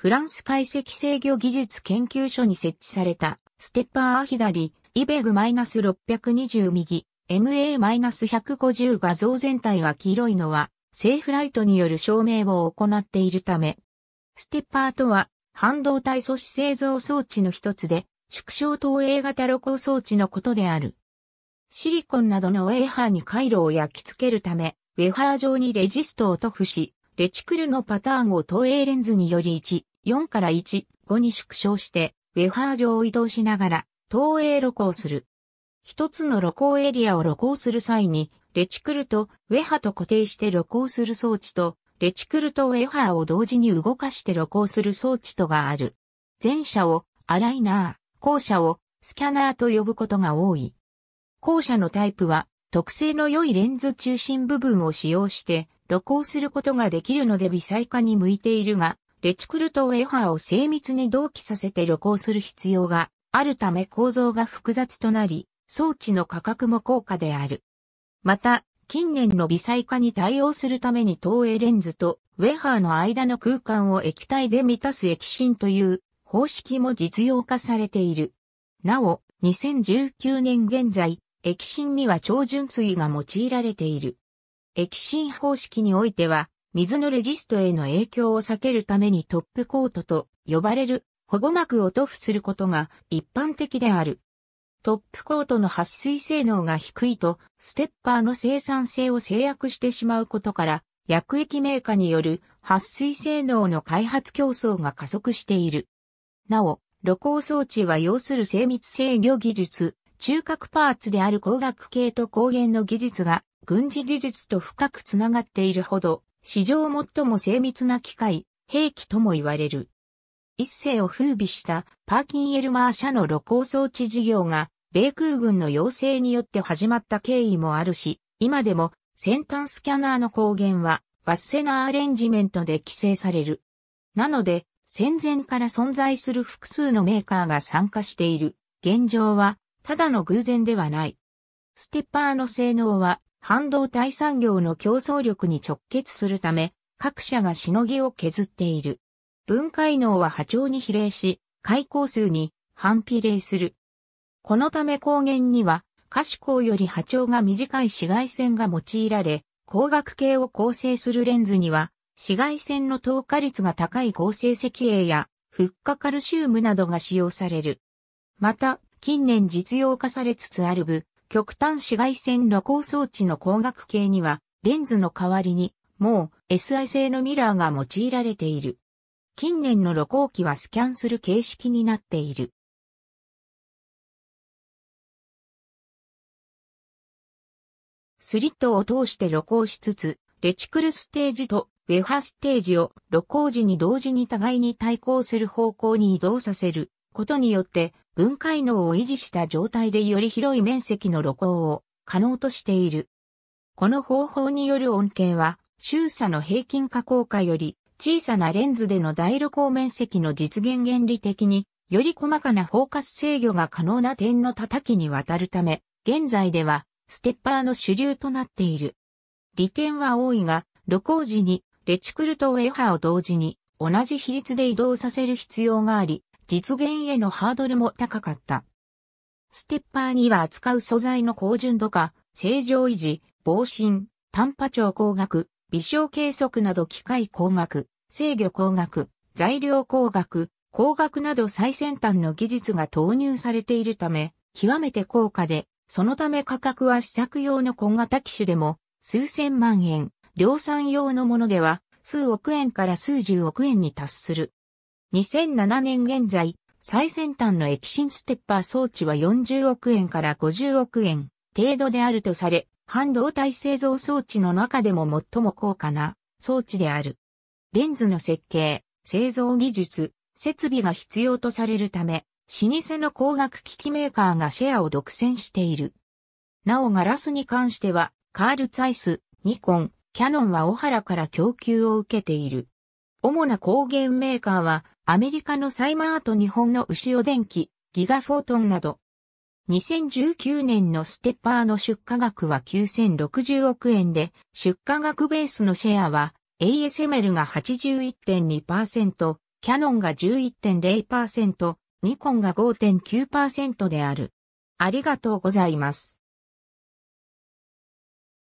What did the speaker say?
フランス解析制御技術研究所に設置された、ステッパー左、イベグ -620 右、MA-150 画像全体が黄色いのは、セーフライトによる照明を行っているため、ステッパーとは、半導体素子製造装置の一つで、縮小投影型露光装置のことである。シリコンなどのウェーハーに回路を焼き付けるため、ウェハー上にレジストを塗布し、レチクルのパターンを投影レンズにより1、4から1、5に縮小して、ウェハー上を移動しながら、東映露行する。一つの露行エリアを露行する際に、レチクルとウェハと固定して露行する装置と、レチクルとウェハーを同時に動かして露行する装置とがある。前者をアライナー、後者をスキャナーと呼ぶことが多い。後者のタイプは、特性の良いレンズ中心部分を使用して、露光することができるので微細化に向いているが、レチクルとウェハーを精密に同期させて旅行する必要があるため構造が複雑となり、装置の価格も高価である。また、近年の微細化に対応するために投影レンズとウェハーの間の空間を液体で満たす液芯という方式も実用化されている。なお、2019年現在、液芯には超純水が用いられている。液芯方式においては、水のレジストへの影響を避けるためにトップコートと呼ばれる保護膜を塗布することが一般的である。トップコートの撥水性能が低いと、ステッパーの生産性を制約してしまうことから、薬液メーカーによる撥水性能の開発競争が加速している。なお、露光装置は要する精密制御技術、中核パーツである光学系と光源の技術が軍事技術と深くつながっているほど史上最も精密な機械、兵器とも言われる。一世を風靡したパーキン・エルマー社の露光装置事業が、米空軍の要請によって始まった経緯もあるし、今でも先端スキャナーの光源は、ワッセナーアレンジメントで規制される。なので、戦前から存在する複数のメーカーが参加している。現状は、ただの偶然ではない。ステッパーの性能は、半導体産業の競争力に直結するため、各社がしのぎを削っている。分解能は波長に比例し、開口数に反比例する。このため光源には、可視光より波長が短い紫外線が用いられ、光学系を構成するレンズには、紫外線の透過率が高い合成石英や、フッ化カルシウムなどが使用される。また、近年実用化されつつある部、極端紫外線露光装置の光学系には、レンズの代わりに、もう SI 製のミラーが用いられている。近年の露光機はスキャンする形式になっている。スリットを通して露光しつつ、レチクルステージとウェファステージを露光時に同時に互いに対抗する方向に移動させることによって分解能を維持した状態でより広い面積の露光を可能としている。この方法による恩恵は、周差の平均加工下より小さなレンズでの大露光面積の実現原理的に、より細かなフォーカス制御が可能な点の叩きにわたるため、現在ではステッパーの主流となっている。利点は多いが、露光時にレチクルとウェハを同時に同じ比率で移動させる必要があり、実現へのハードルも高かった。ステッパーには扱う素材の高純度化、正常維持、防振、短波長光学、微小計測など機械工学、制御工学、材料工学、工学など最先端の技術が投入されているため、極めて高価で、そのため価格は試作用の小型機種でも数千万円、量産用のものでは数億円から数十億円に達する。2007年現在、最先端の液芯ステッパー装置は40億円から50億円程度であるとされ、半導体製造装置の中でも最も高価な装置である。レンズの設計、製造技術、設備が必要とされるため、老舗の光学機器メーカーがシェアを独占している。なおガラスに関しては、カール・ツァイス、ニコン、キャノンは小原から供給を受けている。主な光源メーカーは、アメリカのサイマーと日本の牛尾電機、ギガフォートンなど。2019年のステッパーの出荷額は9060億円で、出荷額ベースのシェアは ASML が81.2%、キャノンが11.0%、ニコンが5.9%である。ありがとうございます。